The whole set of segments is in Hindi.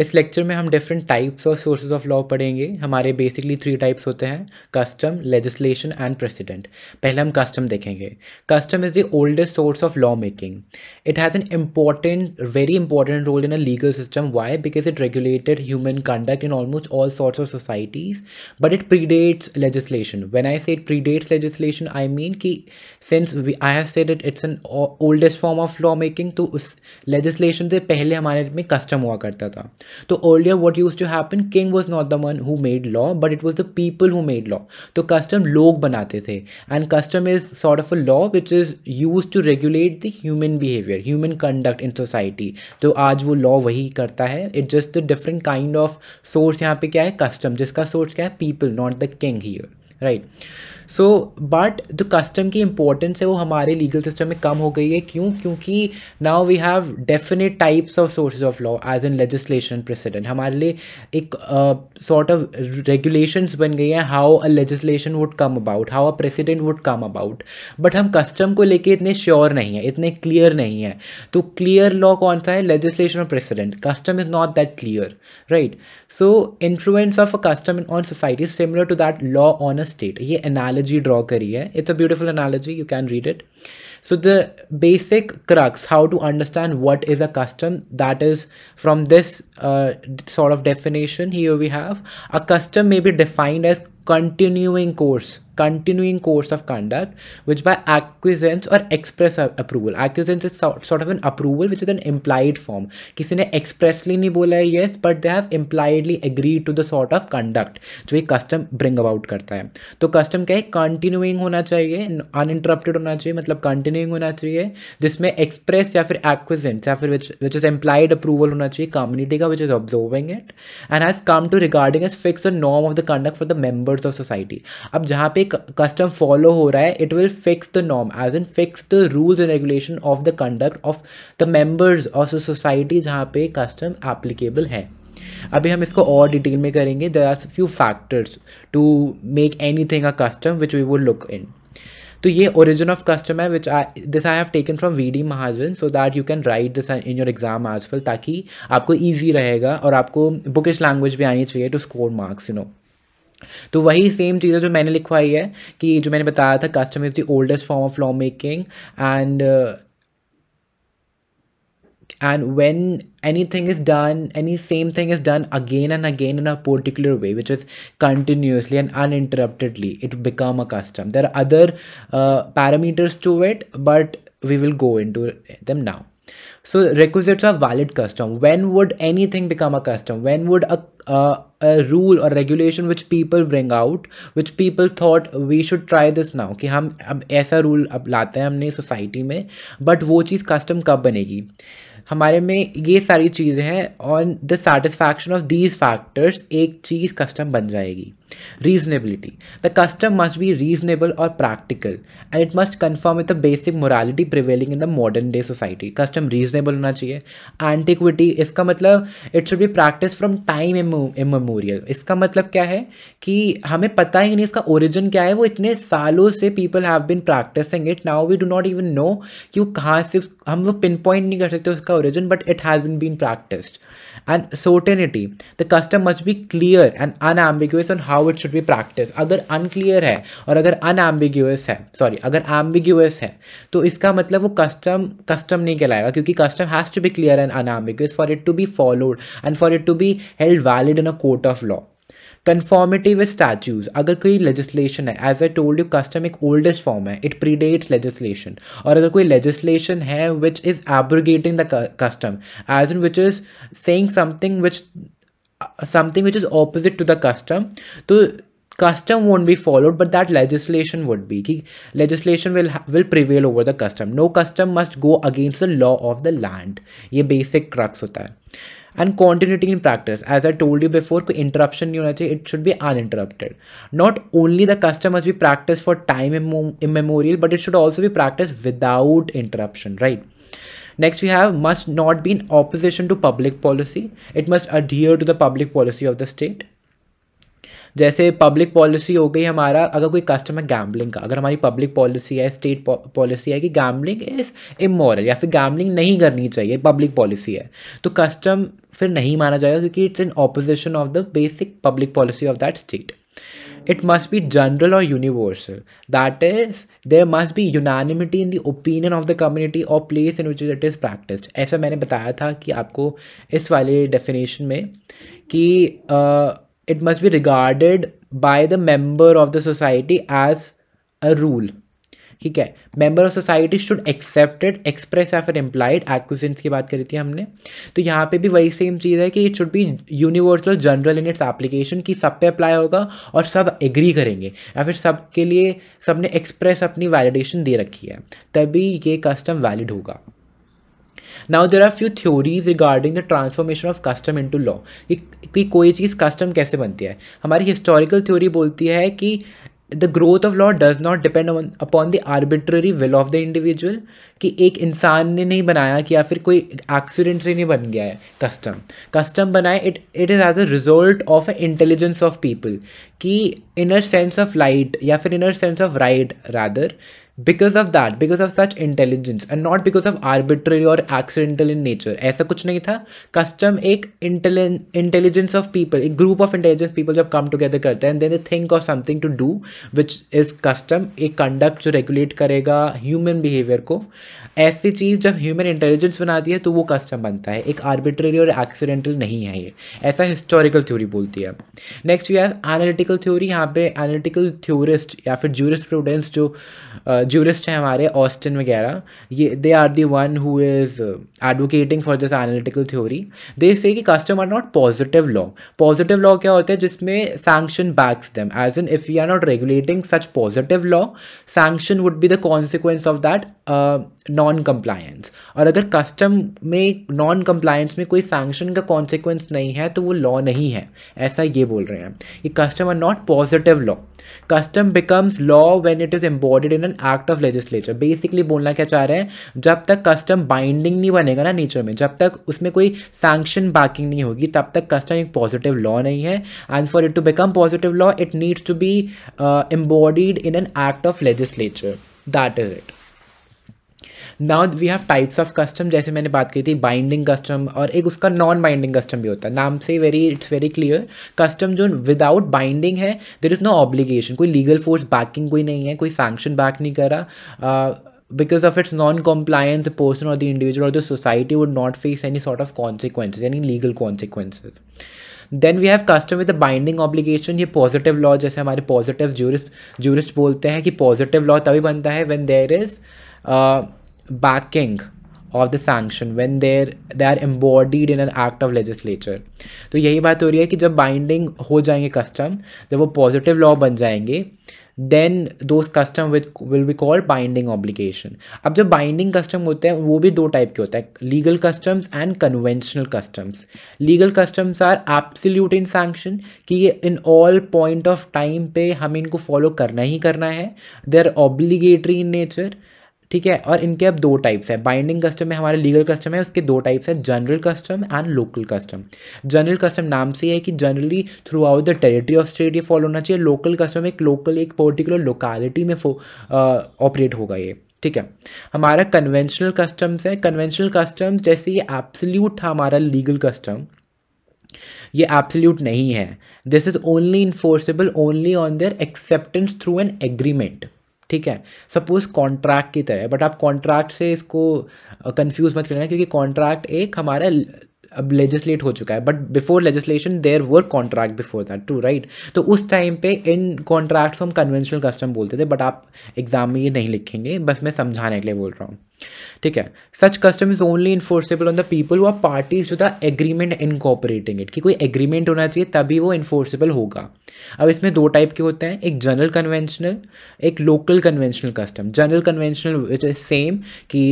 इस लेक्चर में हम डिफरेंट टाइप्स और सोर्सेज ऑफ लॉ पढ़ेंगे हमारे बेसिकली थ्री टाइप्स होते हैं कस्टम लेजिस्लेशन एंड प्रेसिडेंट पहले हम कस्टम देखेंगे custom is the oldest source of law making it has an important very important role in a legal system why because it regulated human conduct in almost all sorts of societies but it predates legislation when I say it predates legislation I mean की since I have said it it's an oldest form of law making तो उस लेजिस्लेशन से पहले हमारे में कस्टम हुआ करता था तो older what use to happen king was not the man who made law but it was the people who made law तो कस्टम लोग बनाते थे and custom is sort of a law which is use to regulate the human behaviour human conduct in society तो आज वो लॉ वही करता है it just the different kind of source यहाँ पे क्या है कस्टम जिसका सोर्स क्या है people not the king here right so but जो कस्टम की इंपॉर्टेंस है वो हमारे लीगल सिस्टम में कम हो गई है क्यों क्योंकि now we have definite types of sources of law as an legislation precedent हमारे लिए एक सॉर्ट ऑफ रेगुलेशंस बन गई हैं how a legislation would come about how a precedent would come about but हम कस्टम को लेके इतने श्योर नहीं है इतने क्लियर नहीं है तो क्लियर लॉ कौन सा है legislation of precedent custom is not that clear right so influence of a custom on society similar to that law on a state ये एनालॉजी ड्रॉ करी है it's a beautiful analogy you can read it so the basic crux how to understand what is a custom that is from this sort of definition he we have a custom may be defined as continuing course continuing course of conduct which by acquiescence or express approval acquiescence is so, sort of an approval which is an implied form किसी ने expressly नहीं बोला है yes but they have impliedly agreed to the sort of conduct जो ये custom bring about करता है तो custom क्या है continuing होना चाहिए uninterrupted होना चाहिए मतलब continuing होना चाहिए जिसमें express या फिर acquiescence या फिर which which is implied approval होना चाहिए community का which is observing it and has come to regarding as fixed a norm of the conduct for the members of society अब जहाँ पे कस्टम फॉलो हो रहा है it will fix the norm as in fix the rules and regulation of the conduct of the members of the society जहाँ पे कस्टम एप्लीकेबल है अभी हम इसको और डिटेल में करेंगे there are few factors to make any thing a custom which we would look in तो ये ओरिजिन ऑफ कस्टम है which I this I have taken from V D Mahajan so that you can write this in your exam as well ताकि आपको ईजी रहेगा और आपको बुकिश लैंग्वेज भी आनी चाहिए to score marks you know तो वही सेम चीज़ है जो मैंने लिखवाई है कि जो मैंने बताया था custom is the oldest form of law making and and when anything is done any same thing is done again and again in a particular way which is continuously and uninterruptedly it become a custom there are other uh, parameters to it but we will go into them now So requisites are valid custom. When would anything become a custom? When would a, a, a rule or regulation which people bring out, which people thought we should try this now ki hum ab aisa rule ab laate hain humne society mein but wo cheez custom kab banegi हमारे में ये सारी चीज़ें हैं on the satisfaction of these factors एक चीज़ कस्टम बन जाएगी Reasonability. The custom must be reasonable or practical and it must conform with the basic morality prevailing in the modern day society. Custom reasonable होना चाहिए Antiquity इसका मतलब it should be practiced from time immemorial. इसका मतलब क्या है कि हमें पता ही नहीं इसका origin क्या है वो इतने सालों से people have been practicing it. Now we do not even know कि वो कहाँ से हम लोग pinpoint पॉइंट नहीं कर सकते उसका origin but it has been been practiced. And certainty. The custom must be clear and unambiguous on how how it should be practice अगर अनक्लियर है और अगर अनएम्बिग्यूस है सॉरी अगर एम्बिग्यूस है तो इसका मतलब वो कस्टम कस्टम नहीं कहलाएगा क्योंकि custom has to be clear and unambiguous for it to be followed and for it to be held valid in a court of law conformity with statutes अगर कोई लेजिस्लेशन है as I told you custom एक ओल्डेस्ट फॉर्म है इट प्रीडेट्स लेजिस्लेशन और अगर कोई लेजिस्लेशन है which is abrogating the custom as in which is saying something which something which is opposite to the custom to custom won't be followed but that legislation would be ki? legislation will will prevail over the custom no custom must go against the law of the land ye basic crux hota hai and continuity in practice as i told you before कोई interruption नहीं होना चाहिए it should be uninterrupted not only the custom must be practiced for time immemorial but it should also be practiced without interruption right Next, we have must not be in opposition to public policy. It must adhere to the public policy of the state. जैसे पब्लिक पॉलिसी हो गई हमारा अगर कोई कस्टम है गैम्बलिंग का अगर हमारी पब्लिक पॉलिसी है स्टेट पॉलिसी है कि गैम्बलिंग इज़ इमोरल या फिर गैम्बलिंग नहीं करनी चाहिए पब्लिक पॉलिसी है तो कस्टम फिर नहीं माना जाएगा क्योंकि it's in opposition of the basic public policy of that state it must be general or universal. That is, there must be unanimity in the opinion of the community or place in which it is practiced. ऐसा मैंने बताया था कि आपको इस वाले definition में कि it must be regarded by the member of the society as a rule. ठीक है member of society should accepted express या फिर एम्प्लाइड एक्विजेंस की बात करी थी हमने तो यहाँ पे भी वही सेम चीज़ है कि it should be universal general in its application कि सब पे अप्लाई होगा और सब एग्री करेंगे या फिर सब के लिए सब ने एक्सप्रेस अपनी वैलिडेशन दे रखी है तभी ये कस्टम वैलिड होगा now there are few theories regarding the transformation of custom into law कि कोई चीज़ कस्टम कैसे बनती है हमारी हिस्टोरिकल थ्योरी बोलती है कि the growth of law does not depend upon the arbitrary will of the individual कि एक इंसान ने नहीं बनाया कि या फिर कोई एक्सीडेंट से नहीं बन गया है कस्टम कस्टम बनाए it it is as a result of intelligence of people कि इनर सेंस ऑफ लाइट या फिर inner sense of right rather because of that because of such intelligence and not because of arbitrary और एक्सीडेंटल इन नेचर ऐसा कुछ नहीं था कस्टम एक इंटेलिजेंस ऑफ पीपल एक ग्रुप ऑफ इंटेलिजेंस पीपल जब कम टुगेदर करते हैं then they think of something to do which is custom एक कंडक्ट जो रेगुलेट करेगा ह्यूमन बिहेवियर को ऐसी चीज़ जब ह्यूमन इंटेलिजेंस बनाती है तो वो कस्टम बनता है एक आर्बिट्रेरी और एक्सीडेंटल नहीं है ये ऐसा हिस्टोरिकल थ्योरी बोलती है next we have analytical theory यहाँ पे एनालिटिकल थ्योरिस्ट या फिर ज्यूरिस्ट प्रूडेंस जो जूरिस्ट हैं हमारे ऑस्टिन वगैरह ये they are the one who is advocating for this analytical theory they say कि custom are not positive law positive law क्या होता है जिसमें sanction backs them as in if you are not regulating such positive law sanction would be the consequence of that not non compliance और अगर कस्टम में नॉन कम्प्लायंस में कोई सैंक्शन का कॉन्सिक्वेंस नहीं है तो वो लॉ नहीं है ऐसा ये बोल रहे हैं कि custom are not positive law custom becomes law when it is embodied in an act of legislature basically बोलना क्या चाह रहे हैं जब तक कस्टम बाइंडिंग नहीं बनेगा ना नेचर में जब तक उसमें कोई सैंक्शन बाकिंग नहीं होगी तब तक कस्टम एक पॉजिटिव लॉ नहीं है and for it to become positive law it needs to be embodied in an act of legislature that is it now we have types of custom जैसे मैंने बात की थी बाइंडिंग कस्टम और एक उसका नॉन बाइंडिंग कस्टम भी होता है नाम से very it's very clear custom जो विदाउट बाइंडिंग है देर इज़ नो ऑब्लिगेशन कोई लीगल फोर्स बैकिंग कोई नहीं है कोई सैंक्शन बैक नहीं करा because of its non compliance person और द इंडिविजुअल और the society would not face any sort of consequences यानी legal consequences then we have custom with binding obligation ये पॉजिटिव लॉ जैसे हमारे पॉजिटिव जूरिस्ट जूरिस्ट बोलते हैं कि पॉजिटिव लॉ तभी बनता है when there is backing of the sanction when there they are embodied in an act of legislature तो यही बात हो रही है कि जब बाइंडिंग हो जाएंगे कस्टम जब वो पॉजिटिव लॉ बन जाएंगे then those custom with will be called binding obligation अब जब बाइंडिंग कस्टम होते हैं वो भी दो टाइप के होते हैं legal customs and conventional customs legal customs are absolute in sanction कि ये in all point of time पे हमें इनको फॉलो करना ही करना है they are obligatory in nature ठीक है और इनके अब दो टाइप्स हैं बाइंडिंग कस्टम में हमारे लीगल कस्टम है उसके दो टाइप्स है general custom and local custom general custom नाम से है कि generally throughout the territory of state ये फॉलो होना चाहिए लोकल कस्टम एक लोकल एक पर्टिकुलर लोकेलिटी में ऑपरेट होगा ये ठीक है हमारा कन्वेंशनल कस्टम्स है कन्वेंशनल कस्टम्स जैसे ये एब्सल्यूट था हमारा लीगल कस्टम ये एब्सल्यूट नहीं है this is only enforceable only on their acceptance through an agreement ठीक है सपोज कॉन्ट्रैक्ट की तरह बट आप कॉन्ट्रैक्ट से इसको कंफ्यूज मत करना क्योंकि कॉन्ट्रैक्ट एक हमारा अब लेजिस्लेट हो चुका है but before legislation there were contract before that too right तो उस टाइम पे इन कॉन्ट्रैक्ट्स को हम कन्वेंशनल कस्टम बोलते थे बट आप एग्जाम में ये नहीं लिखेंगे बस मैं समझाने के लिए बोल रहा हूँ ठीक है such custom is only enforceable on the people who are parties to the agreement incorporating it कि कोई एग्रीमेंट होना चाहिए तभी वो इन्फोर्सेबल होगा अब इसमें दो टाइप के होते हैं एक जनरल कन्वेंशनल एक local conventional custom general conventional which is same कि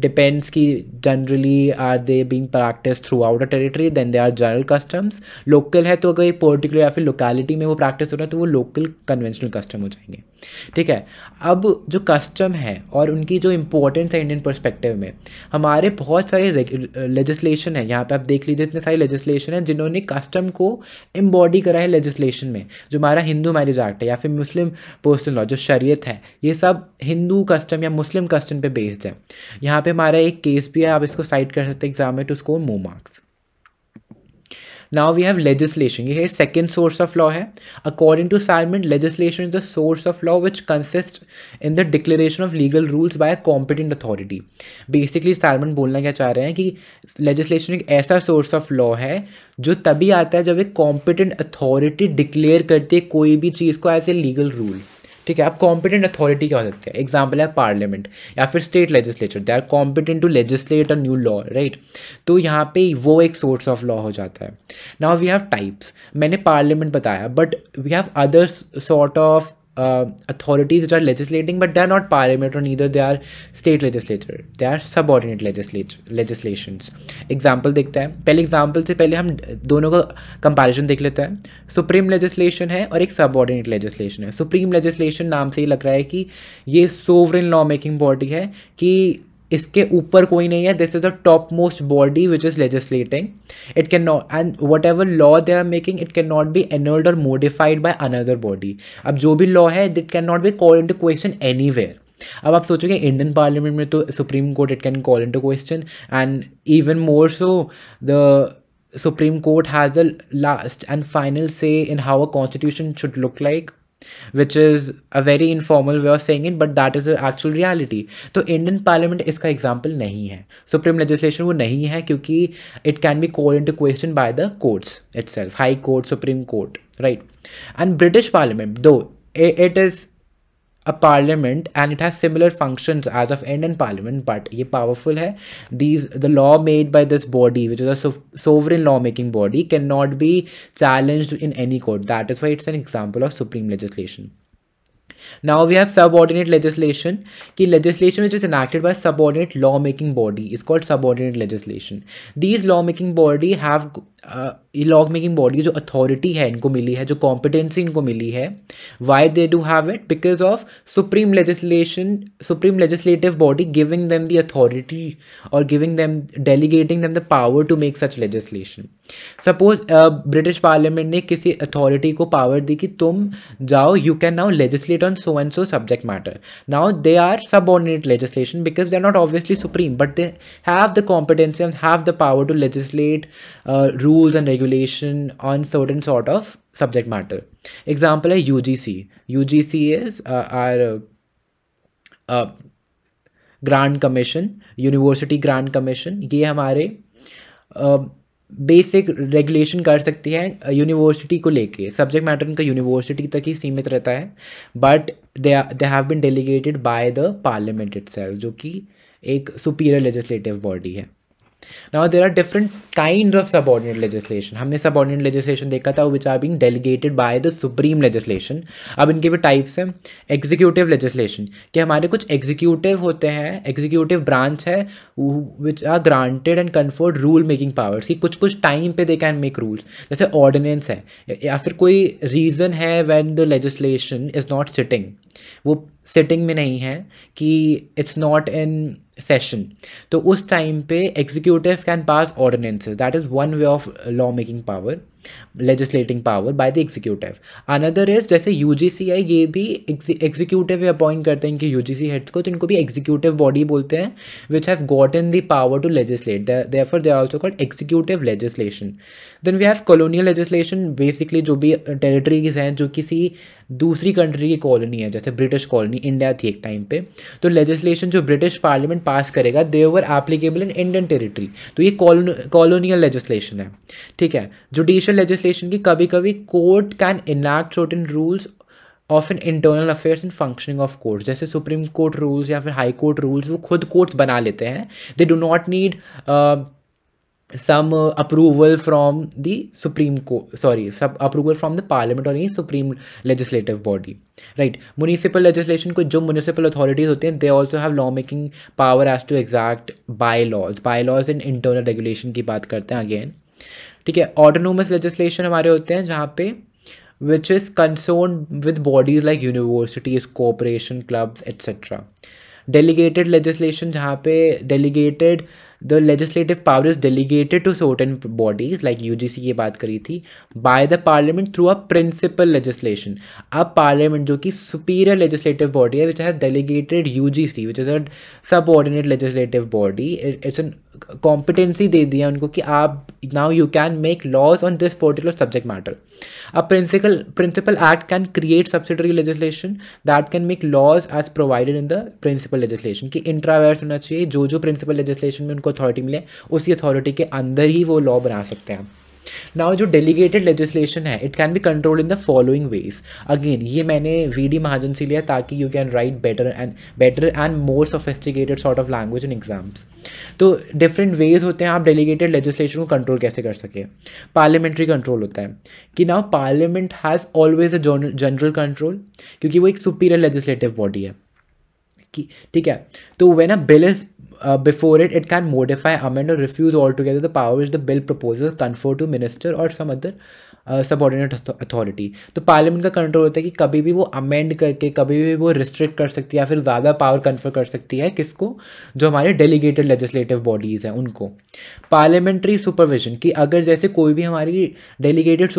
डिपेंड्स uh, कि generally are they being practice throughout a territory then they are general customs local है तो अगर एक पर्टिकुलर या फिर लोकेलिटी में वो प्रैक्टिस हो रहा है तो वो लोकल कन्वेंशनल कस्टम हो जाएंगे ठीक है अब जो कस्टम है और उनकी जो इम्पोर्टेंस है इंडियन परस्पेक्टिव में हमारे बहुत सारे लेजिस्लेशन है यहाँ पे आप देख लीजिए इतने सारे लेजिस्लेशन है जिन्होंने कस्टम को एम्बॉडी करा है लेजिस्लेशन में जो हमारा हिंदू मैरिज एक्ट है या फिर मुस्लिम पर्सनल लॉ जो शरीयत है ये सब हिंदू कस्टम या मुस्लिम कस्टम पर बेस्ड है यहाँ पर हमारा एक केस भी है आप इसको साइड कर सकते हैं एग्जाम में to score mo marks now we have legislation ये है सेकेंड सोर्स ऑफ लॉ है according to Salmond legislation is the source of law which consist in the declaration of legal rules by a competent authority basically Salmond बोलना क्या चाह रहे हैं कि लेजिस्लेशन एक ऐसा सोर्स ऑफ लॉ है जो तभी आता है जब एक कॉम्पिटेंट अथॉरिटी डिक्लेयर करती है कोई भी चीज़ को एज ए लीगल रूल ठीक है आप कॉम्पिटेंट अथॉरिटी क्या हो सकती है एग्जाम्पल है पार्लियामेंट या फिर state legislature they are competent to legislate a new law right तो यहाँ पे वो एक सोर्स ऑफ लॉ हो जाता है नाउ वी हैव टाइप्स मैंने पार्लियामेंट बताया but we have other sort of uh, authorities which are legislating, but they're not parliament or neither they are state legislature. They are subordinate legislations. Example देखते हैं पहले example से पहले हम दोनों का comparison देख लेते हैं Supreme legislation है और एक subordinate legislation है Supreme legislation नाम से ही लग रहा है कि ये sovereign law making body है कि इसके ऊपर कोई नहीं है this is the top most body which is legislating it can not and whatever law they are making it can not be annulled और मोडिफाइड बाय अनदर बॉडी अब जो भी लॉ है that can not be call into question anywhere अब आप सोचोगे इंडियन पार्लियामेंट में तो supreme court it can call into question and even more so the supreme court has a last and final say in how a constitution should look like which is a very informal way of saying it but that is actual reality तो इंडियन पार्लियामेंट इसका एग्जाम्पल नहीं है सुप्रीम लेजिस्लेशन वो नहीं है क्योंकि it can be call into question by the courts it's high court supreme court right and British parliament though it is a parliament and it has similar functions as of Indian parliament but ye powerful hai these the law made by this body which is a so sovereign lawmaking body cannot be challenged in any court that is why it's an example of supreme legislation now we have subordinate legislation ki legislation which is enacted by subordinate lawmaking body is called subordinate legislation these lawmaking body have uh, lawmaking body जो authority है इनको मिली है competency इनको मिली why they do have it because of supreme legislation supreme legislative body giving them the authority or giving them delegating them the power to make such legislation suppose uh, British parliament ने kisi authority ko power di ki tum जाओ you can now legislate on so and so subject matter. Now they are subordinate legislation because they're not obviously supreme, but they have the competency and have the power to legislate uh, rules and regulation on certain sort of subject matter. Example a UGC. UGC is uh, our uh, uh Commission, University Grand Commission. Commission ये हमारे uh, बेसिक रेगुलेशन कर सकती है यूनिवर्सिटी को लेके सब्जेक्ट मैटर उनका यूनिवर्सिटी तक ही सीमित रहता है but they they have been delegated by the parliament it जो कि एक सुपीरियर लेजिस्लेटिव बॉडी है now there are different kind of subordinate legislation हमने सबॉर्डिनेट लेजिस्लेशन देखा था which are being delegated by the supreme legislation अब इनके भी टाइप्स हैं एग्जीक्यूटिव लेजिस्लेशन कि हमारे कुछ एग्जीक्यूटिव होते हैं एग्जीक्यूटिव ब्रांच है which are granted and conferred rule making powers कि कुछ कुछ टाइम पे दे कैन मेक रूल्स जैसे ऑर्डिनेंस है या फिर कोई रीजन है when the legislation is not sitting वो सिटिंग में नहीं है कि इट्स नॉट इन सेशन तो उस टाइम पे executive can pass ordinances that is one way of law making power legislating power by the executive another is जैसे यू है ये भी एग्जीक्यूटिव अपॉइंट करते हैं इनके यू हेड्स को तो इनको भी एग्जीक्यूटिव बॉडी बोलते हैं which have got in the power to legislate therefore they are also called executive legislation then we have colonial legislation basically जो भी टेरिटरीज हैं जो किसी दूसरी कंट्री की कॉलोनी है जैसे ब्रिटिश कॉलोनी इंडिया थी एक टाइम पे तो लेजिस्लेशन जो ब्रिटिश पार्लियामेंट पास करेगा they over applicable in Indian territory तो ये कॉलोनियल लेजिस्लेशन है ठीक है जुडिशियल की कभी कभी court can enact enact in rules of in internal affairs and functioning of court जैसे सुप्रीम कोर्ट रूल्स या फिर हाई कोर्ट रूल्स वो खुद कोर्ट्स बना लेते हैं they do not need some approval from the supreme court sorry सब अप्रूवल फ्रॉम द पार्लियामेंट और supreme legislative body right municipal legislation को जो म्यूनिसिपल अथॉरिटीज़ होते हैं they also have law making power as to exact bylaws bylaws in internal regulation की बात करते हैं अगेन ठीक है ऑटोनोमस लेजिस्लेशन हमारे होते हैं जहाँ पे which is concern with bodies like universities cooperation clubs etcetera delegated legislation जहाँ पे delegated the legislative power is delegated to certain bodies like U G C की बात करी थी by the parliament through a principal legislation अब पार्लियामेंट जो कि सुपीरियर लेजिस्लेटिव बॉडी है which has delegated U G C which is a subordinate legislative body it's an competency दे दी है उनको कि आप now you can make laws on this particular subject matter a principal principal act can create subsidiary legislation that can make laws as provided in the principal legislation कि इंट्रावर्स होना चाहिए जो जो प्रिंसिपल लेजिस्लेशन में उनको अथॉरिटी मिले उसी अथॉरिटी के अंदर ही वो लॉ बना सकते हैं नाउ जो डेलीगेटेड लेजिस्लेशन है it can be control in the following ways again ये मैंने वी डी महाजन से लिया ताकि you can write better and better and more sophisticated sort of language in exams तो डिफरेंट वेज होते हैं आप डेलीगेटेड लेजिस्लेशन को कंट्रोल कैसे कर सके पार्लियामेंट्री कंट्रोल होता है कि now parliament has always a general control क्योंकि वो एक सुपीरियर लेजिस्लेटिव बॉडी है की ठीक है तो when a bill is before it it can modify amend और refuse altogether the power is the bill proposal confer to minister और सम अदर सबॉर्डिनेट अथॉरिटी तो पार्लियामेंट का कंट्रोल होता है कि कभी भी वो अमेंड करके कभी भी वो रिस्ट्रिक्ट कर सकती है या फिर ज़्यादा पावर कन्फर कर सकती है किसको जो हमारे डेलीगेटेड लेजिस्लेटिव बॉडीज़ हैं उनको पार्लियामेंट्री सुपरविजन कि अगर जैसे कोई भी हमारी डेलीगेटेड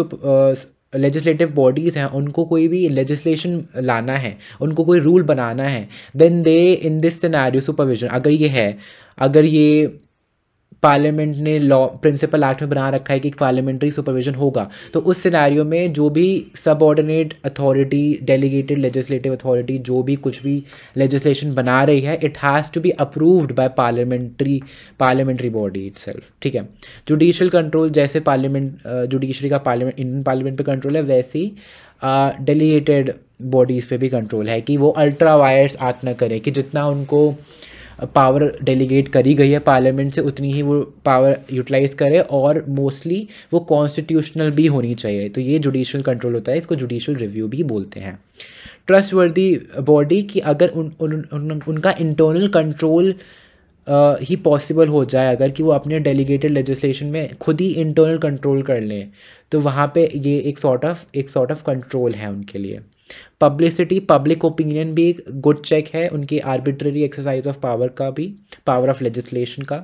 लेजिस्लेटिव बॉडीज़ हैं उनको कोई भी लेजिस्लेशन लाना है उनको कोई रूल बनाना है then they in this scenario supervision अगर ये है अगर ये पार्लियामेंट ने लॉ प्रिंसिपल एक्ट में बना रखा है कि पार्लियामेंट्री सुपरविजन होगा तो उस सिनेरियो में जो भी subordinate authority delegated legislative authority जो भी कुछ भी लेजिस्लेशन बना रही है it has to be approved by parliamentary parliamentary body it ठीक है जुडिशल कंट्रोल जैसे पार्लियामेंट जुडिशरी का पार्लियामेंट इंडियन पार्लियामेंट पर कंट्रोल है वैसे ही डेलीगेटेड बॉडीज़ पे भी कंट्रोल है कि वो अल्ट्रा वायर्स एक्ट ना करें कि जितना उनको uh, पावर डेलीगेट करी गई है पार्लियामेंट से उतनी ही वो पावर यूटिलाइज करे और मोस्टली वो कॉन्स्टिट्यूशनल भी होनी चाहिए तो ये जुडिशल कंट्रोल होता है इसको जुडिशल रिव्यू भी बोलते हैं ट्रस्ट वर्दी बॉडी कि अगर उन, उन, उन, उनका इंटरनल कंट्रोल ही पॉसिबल हो जाए अगर कि वो अपने डेलीगेटेड लेजिस्लेशन में खुद ही इंटरनल कंट्रोल कर लें तो वहाँ पे ये एक सॉर्ट ऑफ एक सॉर्ट ऑफ कंट्रोल है उनके लिए पब्लिसिटी पब्लिक ओपिनियन भी एक गुड चेक है उनकी आर्बिट्ररी एक्सरसाइज ऑफ पावर का भी पावर ऑफ लेजिस्लेशन का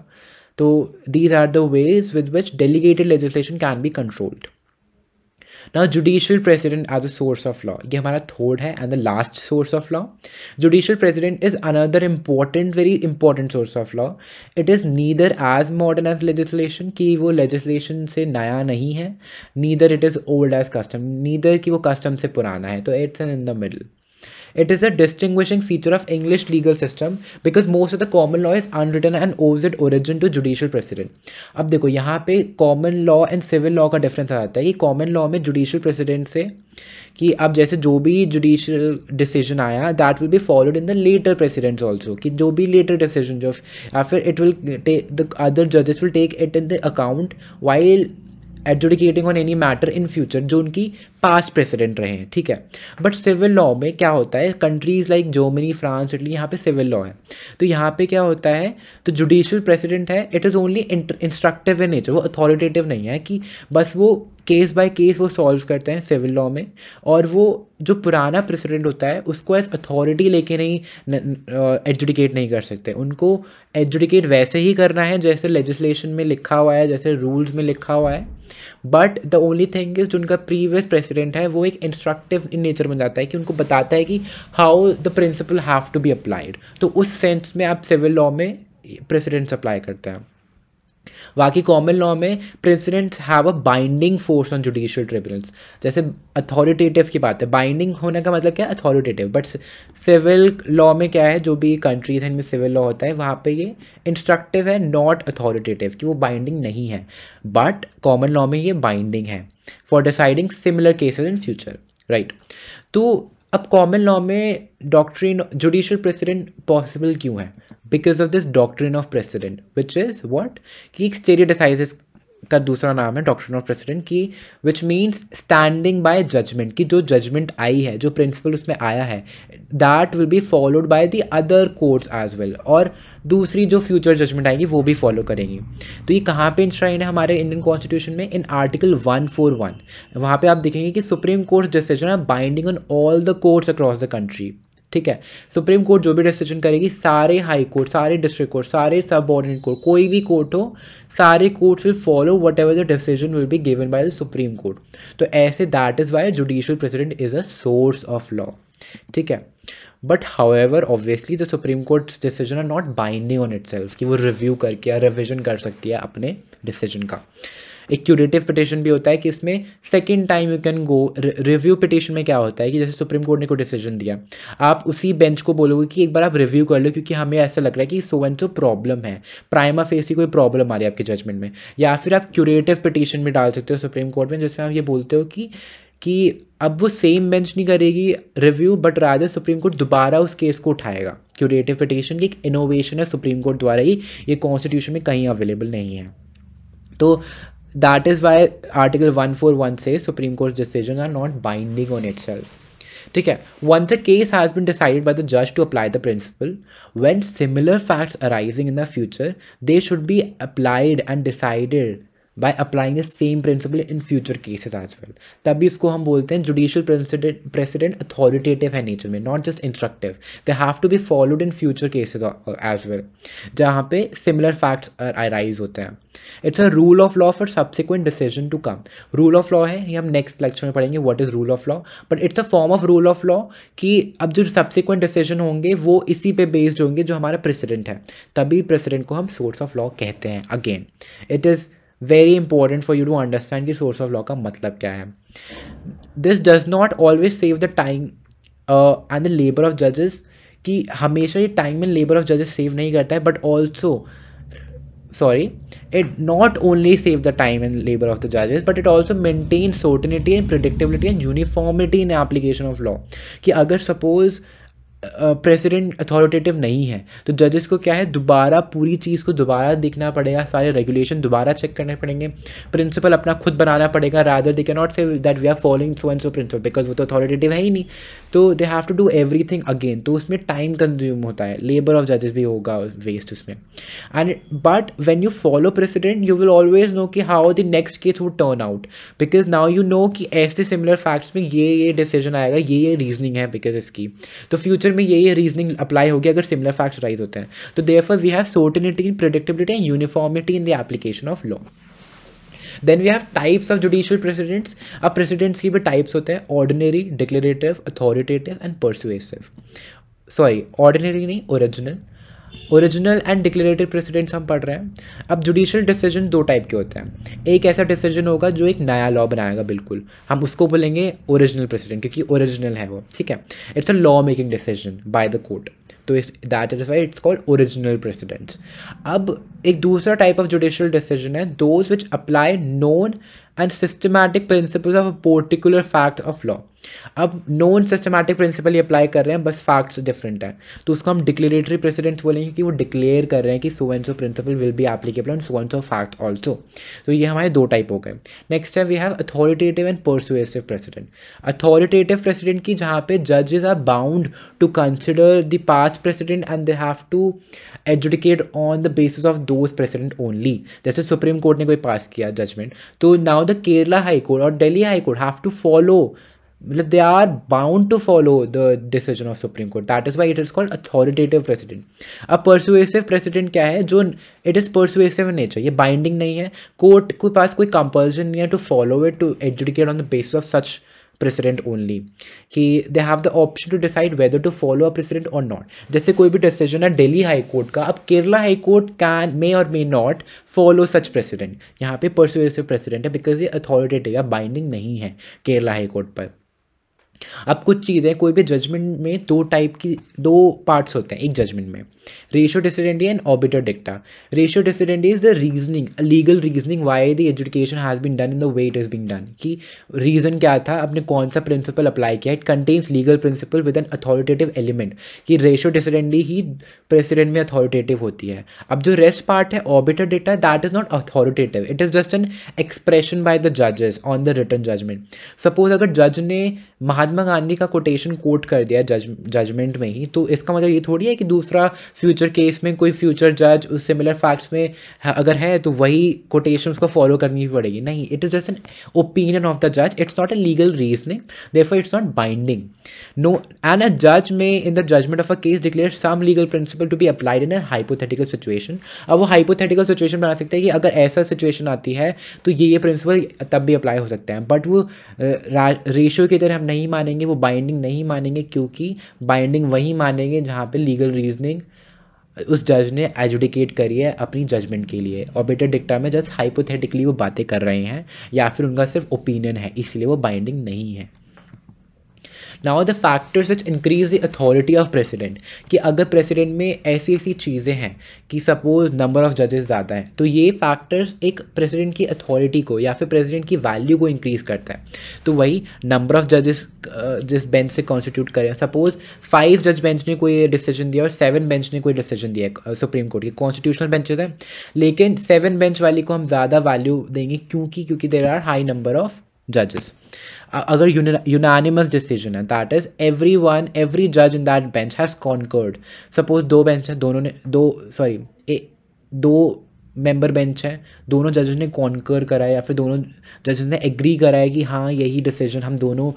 तो these are the ways with which delegated legislation can be controlled ना judicial precedent as a source of law ये हमारा थर्ड है and the last source of law judicial precedent is another important very important source of law it is neither as modern as legislation कि वो लेजिस्लेशन से नया नहीं है neither it is old as custom neither कि वो कस्टम से पुराना है तो it's an in the middle It is a distinguishing feature of English legal system because most of the common law is unwritten and owes its origin to judicial precedent. अब देखो यहाँ पे common law and civil law का difference आ जाता है कि common law में judicial precedent से कि अब जैसे जो भी जुडिशियल डिसीजन आया that will be followed in the later precedent also कि जो भी लेटर डिसीजन जो या फिर इट विल द अदर जजेस will take it in the account while adjudicating on any matter in future जो उनकी पास्ट प्रेसिडेंट रहे हैं ठीक है बट सिविल लॉ में क्या होता है countries like Germany France Italy यहाँ पे सिविल लॉ है तो यहाँ पे क्या होता है तो जुडिशियल प्रेसिडेंट है it is only instructive in nature वो अथॉरिटेटिव नहीं है कि बस वो केस बाय केस वो सॉल्व करते हैं सिविल लॉ में और वो जो पुराना प्रेसिडेंट होता है उसको एज अथॉरिटी लेके नहीं एजुडिकेट नहीं कर सकते उनको एजुडिकेट वैसे ही करना है जैसे लेजिस्लेशन में लिखा हुआ है जैसे रूल्स में लिखा हुआ है but the only thing is जो उनका प्रीवियस प्रेसिडेंट है वो एक इंस्ट्रक्टिव इन नेचर बन जाता है कि उनको बताता है कि how the principle have to be applied तो उस सेंस में आप सिविल लॉ में प्रेसिडेंट्स अप्लाई करते हैं बाकी कॉमन लॉ में precedents have a binding force on judicial tribunals जैसे अथॉरिटेटिव की बात है बाइंडिंग होने का मतलब क्या है अथॉरिटेटिव बट सिविल लॉ में क्या है जो भी कंट्रीज हैं इनमें सिविल लॉ होता है वहाँ पे ये इंस्ट्रक्टिव है नॉट अथॉरिटेटिव कि वो बाइंडिंग नहीं है बट कॉमन लॉ में ये बाइंडिंग है for deciding similar cases in future right तो अब कॉमन लॉ में डॉक्ट्रिन जुडिशल प्रेसिडेंट पॉसिबल क्यों है because of this doctrine of precedent which is what कि एक्सटेरियर डिसाइज का दूसरा नाम है डॉक्ट्रिन ऑफ प्रेसिडेंट की which means standing by judgment की जो जजमेंट आई है जो प्रिंसिपल उसमें आया है that will be followed by the other courts as well और दूसरी जो फ्यूचर जजमेंट आएगी वो भी फॉलो करेंगी तो ये कहाँ पे इंश्राइन है हमारे इंडियन कॉन्स्टिट्यूशन में in article one four one वहाँ पर आप देखेंगे कि supreme court decision are binding on all the courts across the country ठीक है सुप्रीम कोर्ट जो भी डिसीजन करेगी सारे हाई कोर्ट सारे डिस्ट्रिक्ट कोर्ट सारे सब ऑर्डिनेट कोर्ट कोई भी कोर्ट हो सारे court will follow whatever the decision will be given by the supreme court तो ऐसे that is why judicial president is a source of law ठीक है but however obviously the supreme court decision are not binding on it कि वो रिव्यू करके या रिविजन कर सकती है अपने डिसीजन का एक क्यूरेटिव पिटिशन भी होता है कि इसमें second time you can go review petition में क्या होता है कि जैसे सुप्रीम कोर्ट ने कोई डिसीजन दिया आप उसी बेंच को बोलोगे कि एक बार आप रिव्यू कर लो क्योंकि हमें ऐसा लग रहा है कि सो एंड सो प्रॉब्लम है प्राइमा फेसी कोई प्रॉब्लम आ रही है आपके जजमेंट में या फिर आप क्यूरेटिव पिटिशन भी डाल सकते हो सुप्रीम कोर्ट में जिसमें आप ये बोलते हो कि कि अब वो सेम बेंच नहीं करेगी review but rather supreme court दोबारा उस केस को उठाएगा क्यूरेटिव पिटिशन की एक इनोवेशन है सुप्रीम कोर्ट द्वारा ही ये कॉन्स्टिट्यूशन में कहीं अवेलेबल नहीं है तो that is why article 141 says supreme court's decisions are not binding on itself okay once a case has been decided by the judge to apply the principle when similar facts arising in the future they should be applied and decided by applying the same principle in future cases as well तभी इसको हम बोलते हैं जुडिशियल प्रेसिडेंट अथॉरिटेटिव है नेचर में not just instructive they have to be followed in future cases as well जहाँ पे सिमिलर फैक्ट्स अराइज होते हैं it's a rule of law for subsequent decision to come rule of law है ये हम नेक्स्ट लेक्चर में पढ़ेंगे what is rule of law but it's a form of rule of law कि अब जो सब्सिक्वेंट डिसीजन होंगे वो इसी पे बेस्ड होंगे जो हमारा प्रेसिडेंट है तभी प्रेसिडेंट को हम सोर्स ऑफ लॉ कहते हैं again it is very important for you to understand कि सोर्स ऑफ लॉ का मतलब क्या है this does not always save the time and the labour of जजेस कि हमेशा ये टाइम एंड लेबर ऑफ जजेस सेव नहीं करता है but also sorry it not only save the time and labour of the जजेस but it also maintain certainty and predictability and uniformity in application of law कि अगर सपोज प्रेसिडेंट अथॉरिटेटिव नहीं है तो जजेस को क्या है दोबारा पूरी चीज़ को दोबारा देखना पड़ेगा सारे रेगुलेशन दोबारा चेक करने पड़ेंगे प्रिंसिपल अपना खुद बनाना पड़ेगा रादर दे के not say that we are following so and so principle because वो तो अथॉरिटेटिव है ही नहीं तो they have to do everything again तो उसमें टाइम कंज्यूम होता है लेबर ऑफ जजेस भी होगा वेस्ट उसमें and but when you follow precedent you will always know कि how the next case would turn out because now you know कि ऐसे सिमिलर फैक्ट्स में ये ये डिसीजन आएगा ये ये रीजनिंग है बिकॉज इसकी तो फ्यूचर क्वेश्चन में यही रीजनिंग अप्लाई होगी अगर सिमिलर फैक्ट्स राइज होते हैं तो therefore we have certainty in predictability and uniformity in the application of law then we have types of judicial precedents अब प्रेसिडेंट्स की भी टाइप्स होते हैं ordinary declarative authoritative and persuasive sorry ordinary नहीं original original and declarative precedents हम पढ़ रहे हैं अब जुडिशियल डिसीजन दो टाइप के होते हैं एक ऐसा डिसीजन होगा जो एक नया लॉ बनाएगा बिल्कुल हम उसको बोलेंगे ओरिजिनल प्रेसिडेंट क्योंकि ओरिजिनल है वो ठीक है it's a law making decision by the court तो इस that is why it's called original precedents अब एक दूसरा टाइप ऑफ जुडिशियल डिसीजन है those which apply known and systematic principle of a particular fact of law अब नॉन सिस्टमैटिक प्रिंसिपल ये अप्लाई कर रहे हैं बस फैक्ट्स डिफरेंट है तो उसको हम डिक्लेरेटरी प्रेसिडेंट बोलेंगे कि वो डिक्लेयर कर रहे हैं कि so and so principle will be applicable and so and so fact also तो ये हमारे दो टाइप हो गए नेक्स्ट है we have authoritative and persuasive precedent authoritative precedent की जहाँ पे जजेस are bound to consider the past precedent and they have to adjudicate on the basis of those precedent only जैसे सुप्रीम कोर्ट ने कोई पास किया जजमेंट तो now the Kerala high court और Delhi high court have to follow मतलब they are bound to follow the decision of supreme court that is why it is called authoritative precedent अब परसुएसिव प्रेसिडेंट क्या है जो इट इज परसुएसिव नेचर ये बाइंडिंग नहीं है कोर्ट के पास कोई कंपल्सन नहीं है to follow it to adjudicate on the basis of such precedent only कि they have the option to decide whether to follow a precedent or not जैसे कोई भी डिसीजन है डेली हाई कोर्ट का अब Kerala high court can may or may not follow such precedent यहाँ पे परसुएसिव प्रेसिडेंट है बिकॉज ये अथॉरिटेटिव या बाइंडिंग नहीं है केरला हाई कोर्ट पर अब कुछ चीज़ें कोई भी जजमेंट में दो टाइप की दो पार्ट्स होते हैं एक जजमेंट में ratio decidendi and obiter dicta ratio decidendi is the reasoning legal reasoning why the adjudication has been done in the way it is been done कि रीज़न क्या था आपने कौन सा प्रिंसिपल अप्लाई किया it contains legal principle with an authoritative element कि रेशियो डिसिडेंडी ही प्रेसिडेंट में अथॉरिटेटिव होती है अब जो रेस्ट पार्ट है obiter dicta that is not authoritative it is just an expression by the जजेस on the written judgment suppose अगर जज ने महात्मा महात्मा गांधी का कोटेशन कोट कर दिया जज जजमेंट में ही तो इसका मतलब ये थोड़ी है कि दूसरा फ्यूचर केस में कोई फ्यूचर जज उस सिमिलर फैक्ट्स में अगर है तो वही कोटेशन उसको फॉलो करनी पड़ेगी नहीं it is just an opinion of the जज it's not a legal reasoning for its not binding no and अ जज में in the judgement of a case declare some legal principal to be applied in a hypothetical situation अब वो हाइपोथेटिकल सिचुएशन बना सकते हैं कि अगर ऐसा सिचुएशन आती है तो ये ये प्रिंसिपल तब भी अप्लाई हो सकते हैं बट वो रेशियो की तरह हम नहीं मान मानेंगे वो बाइंडिंग नहीं मानेंगे क्योंकि बाइंडिंग वही मानेंगे जहाँ पे लीगल रीजनिंग उस जज ने एजुडिकेट करी है अपनी जजमेंट के लिए बेटर डिक्टा में जस्ट हाइपोथेटिकली वो बातें कर रहे हैं या फिर उनका सिर्फ ओपिनियन है इसलिए वो बाइंडिंग नहीं है now the factors which increase the authority of precedent कि अगर प्रेसिडेंट में ऐसी ऐसी चीज़ें हैं कि सपोज नंबर ऑफ जजेस ज़्यादा हैं तो ये फैक्टर्स एक प्रेसिडेंट की अथॉरिटी को या फिर प्रेसिडेंट की वैल्यू को इंक्रीज करता है तो वही नंबर ऑफ जजेस जिस बेंच से कॉन्स्टिट्यूट करें सपोज फाइव जज बेंच ने कोई डिसीजन दिया और सेवन बेंच ने कोई डिसीजन दिया सुप्रीम कोर्ट के कॉन्स्टिट्यूशनल बेंचेज हैं लेकिन सेवन बेंच वाली को हम ज़्यादा वैल्यू देंगे क्योंकि क्योंकि there are high number of जजेस अगर यूनानिमस डिसीजन है that is every one every जज in that bench has concurred suppose दो बेंच हैं दोनों ने दो सॉरी दो मेंबर बेंच हैं दोनों जजेस ने कॉन्कर करा है या फिर दोनों जजेस ने एग्री करा है कि हाँ यही डिसीजन हम दोनों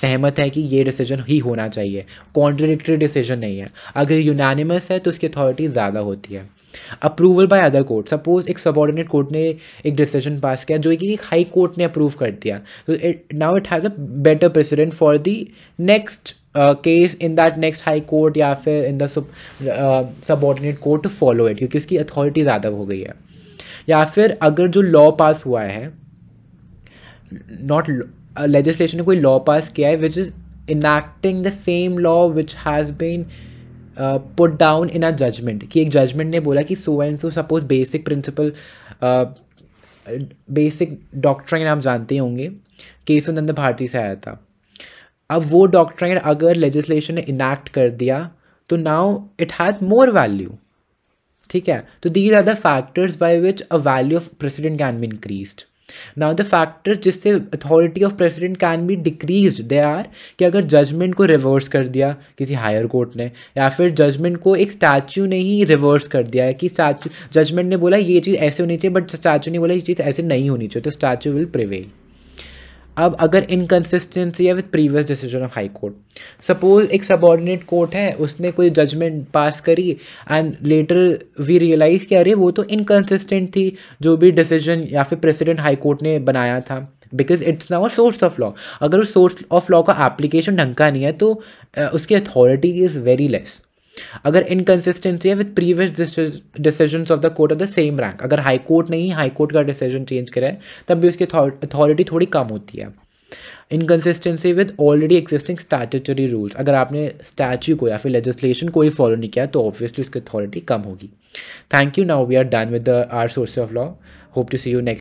सहमत है कि ये डिसीजन ही होना चाहिए कॉन्ट्रडिक्टरी डिसीजन नहीं है अगर यूनानिमस है तो उसकी अथॉरिटी ज़्यादा होती है approval by other court suppose एक सबॉर्डिनेट कोर्ट ने एक डिसीजन पास किया जो कि एक हाई कोर्ट ने अप्रूव कर दिया तो now it has a better precedent for the next case in that next high court या फिर in the subordinate court to follow it क्योंकि उसकी अथॉरिटी ज़्यादा हो गई है या फिर अगर जो लॉ पास हुआ है नॉट लेजिस्लेशन uh, ने कोई लॉ पास किया है which is enacting the same law which has been put down in a judgment कि एक जजमेंट ने बोला कि so and so suppose basic principle basic doctrine आप जानते होंगे केस नंद भारती से आया था अब वो डॉक्ट्राइन अगर लेजिस्लेशन ने इनैक्ट कर दिया तो now it has more value ठीक है तो these are the factors by which a value of precedent can be increased now the factors जिससे authority of precedent can be decrease they are कि अगर जजमेंट को रिवर्स कर दिया किसी हायर कोर्ट ने या फिर जजमेंट को एक स्टैच्यू ने ही रिवर्स कर दिया है कि स्टैच्यू जजमेंट ने बोला ये चीज़ ऐसे होनी चाहिए बट स्टैच्यू ने बोला ये चीज़ ऐसे नहीं होनी चाहिए तो स्टैच्यू विल प्रिवेल अब अगर इनकन्सिस्टेंसी है with previous decision of high court suppose एक सबॉर्डिनेट कोर्ट है उसने कोई जजमेंट पास करी एंड लेटर वी रियलाइज़ कि अरे वो तो इनकन्सिस्टेंट थी जो भी डिसीजन या फिर प्रेसिडेंट हाई कोर्ट ने बनाया था because it's now a source of law अगर उस सोर्स ऑफ लॉ का एप्लीकेशन ढंग का नहीं है तो उसकी अथॉरिटी इज़ वेरी लेस अगर इनकन्सिस्टेंसी है with previous decision of the court of the same rank अगर हाई कोर्ट नहीं हाई कोर्ट का डिसीजन चेंज करे तब भी उसकी अथॉरिटी थोड़ी कम होती है inconsistency with already existing statutory rules अगर आपने स्टैच्यू को या फिर लेजिस्लेशन को ही फॉलो नहीं किया तो ऑब्वियसली उसकी अथॉरिटी कम होगी thank you now we are done with the are source of law hope to see you next